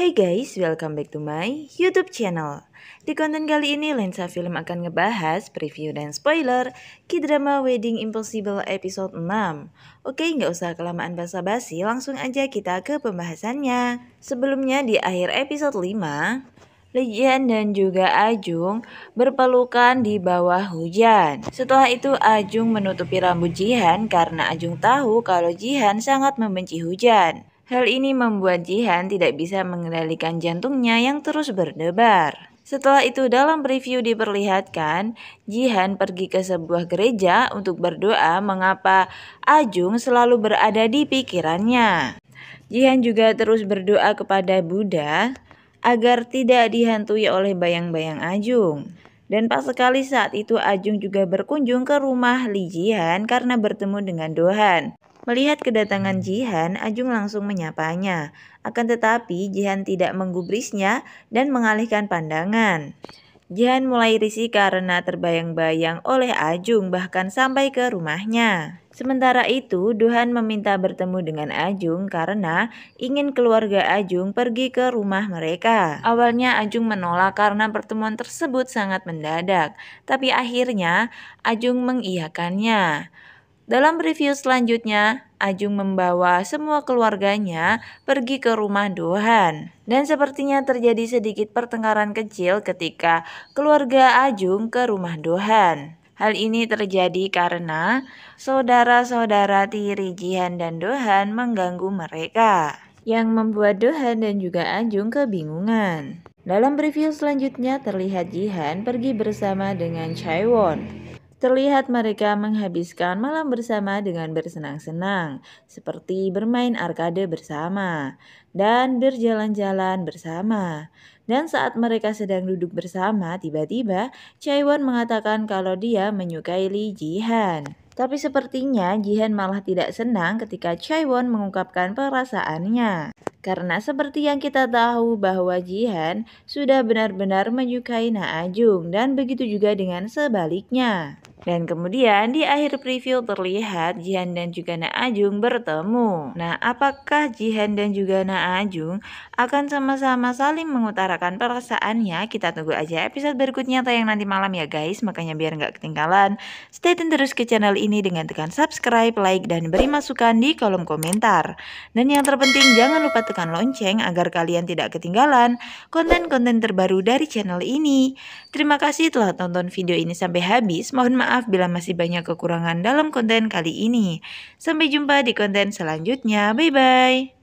Hey guys, welcome back to my YouTube channel. Di konten kali ini Lensa Film akan ngebahas preview dan spoiler K-drama Wedding Impossible episode 6. Oke, nggak usah kelamaan basa-basi, langsung aja kita ke pembahasannya. Sebelumnya di akhir episode 5, Lijian dan juga Ajung berpelukan di bawah hujan. Setelah itu Ajung menutupi rambut Jihan karena Ajung tahu kalau Jihan sangat membenci hujan. Hal ini membuat Jihan tidak bisa mengendalikan jantungnya yang terus berdebar. Setelah itu dalam review diperlihatkan, Jihan pergi ke sebuah gereja untuk berdoa mengapa Ajung selalu berada di pikirannya. Jihan juga terus berdoa kepada Buddha agar tidak dihantui oleh bayang-bayang Ajung. Dan pas sekali saat itu Ajung juga berkunjung ke rumah Li Jihan karena bertemu dengan Dohan. Melihat kedatangan Jihan, Ajung langsung menyapanya. Akan tetapi, Jihan tidak menggubrisnya dan mengalihkan pandangan. Jihan mulai risih karena terbayang-bayang oleh Ajung bahkan sampai ke rumahnya. Sementara itu, Duhan meminta bertemu dengan Ajung karena ingin keluarga Ajung pergi ke rumah mereka. Awalnya Ajung menolak karena pertemuan tersebut sangat mendadak, tapi akhirnya Ajung mengiyakannya. Dalam review selanjutnya, Ajung membawa semua keluarganya pergi ke rumah Dohan. Dan sepertinya terjadi sedikit pertengkaran kecil ketika keluarga Ajung ke rumah Dohan. Hal ini terjadi karena saudara-saudara tiri Jihan dan Dohan mengganggu mereka, yang membuat Dohan dan juga Ajung kebingungan. Dalam review selanjutnya terlihat Jihan pergi bersama dengan Chaiwon Terlihat mereka menghabiskan malam bersama dengan bersenang-senang, seperti bermain arkade bersama dan berjalan-jalan bersama. Dan saat mereka sedang duduk bersama, tiba-tiba Won mengatakan kalau dia menyukai Lee Jihan. Tapi sepertinya Jihan malah tidak senang ketika Won mengungkapkan perasaannya. Karena seperti yang kita tahu bahwa Jihan sudah benar-benar menyukai Na Ajung dan begitu juga dengan sebaliknya. Dan kemudian di akhir preview terlihat Jihan dan juga Na Naajung bertemu. Nah, apakah Jihan dan juga Na Naajung akan sama-sama saling mengutarakan perasaannya? Kita tunggu aja episode berikutnya tayang nanti malam ya guys. Makanya biar nggak ketinggalan, stay tune terus ke channel ini dengan tekan subscribe, like, dan beri masukan di kolom komentar. Dan yang terpenting jangan lupa tekan lonceng agar kalian tidak ketinggalan konten-konten terbaru dari channel ini. Terima kasih telah tonton video ini sampai habis. Mohon maaf maaf bila masih banyak kekurangan dalam konten kali ini. Sampai jumpa di konten selanjutnya. Bye bye.